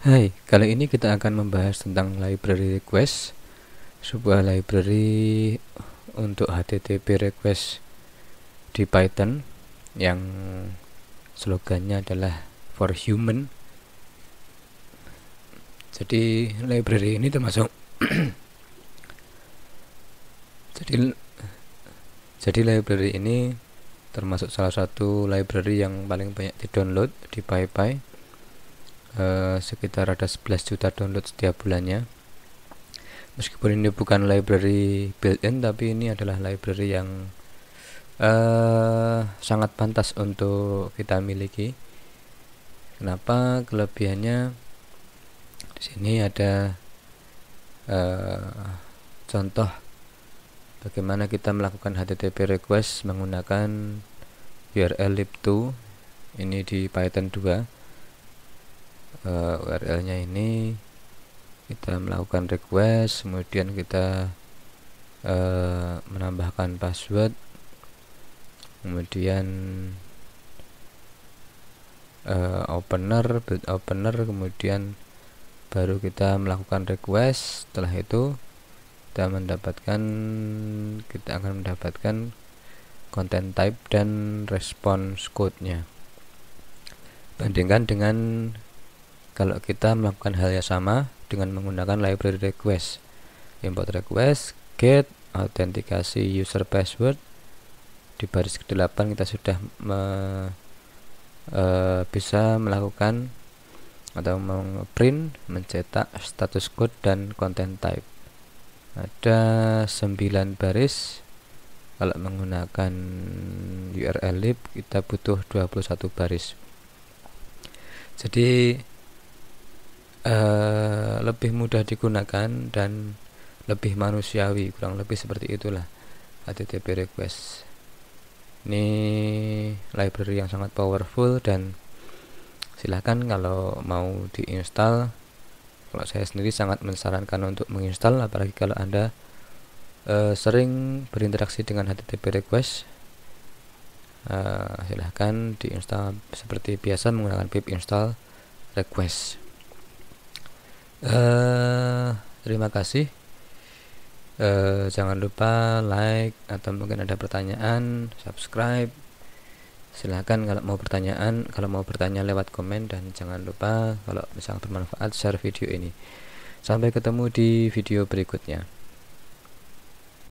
Hai, kali ini kita akan membahas tentang library request sebuah library untuk HTTP request di Python yang slogannya adalah for human jadi library ini termasuk jadi jadi library ini termasuk salah satu library yang paling banyak di download di PyPy Eh, sekitar ada 11 juta download setiap bulannya meskipun ini bukan library built-in tapi ini adalah library yang eh, sangat pantas untuk kita miliki kenapa kelebihannya di sini ada uh, contoh bagaimana kita melakukan HTTP request menggunakan URL lib2 ini di Python 2 uh, eh, URL nya ini kita melakukan request kemudian kita uh, menambahkan password kemudian uh, opener boot opener kemudian baru kita melakukan request setelah itu kita mendapatkan kita akan mendapatkan content type dan response code nya bandingkan dengan kalau kita melakukan hal yang sama dengan menggunakan library request import request get autentikasi user password di baris ke-8 kita sudah me, e, bisa melakukan atau mengprint mencetak status code dan content type ada 9 baris kalau menggunakan URL lib kita butuh 21 baris jadi uh, lebih mudah digunakan dan lebih manusiawi kurang lebih seperti itulah HTTP request ini library yang sangat powerful dan silahkan kalau mau diinstal kalau saya sendiri sangat mensarankan untuk menginstal apalagi kalau anda uh, sering berinteraksi dengan HTTP request uh, eh, silahkan diinstal seperti biasa menggunakan pip install request uh, terima kasih uh, jangan lupa like atau mungkin ada pertanyaan subscribe silahkan kalau mau pertanyaan kalau mau bertanya lewat komen dan jangan lupa kalau misalnya bermanfaat share video ini sampai ketemu di video berikutnya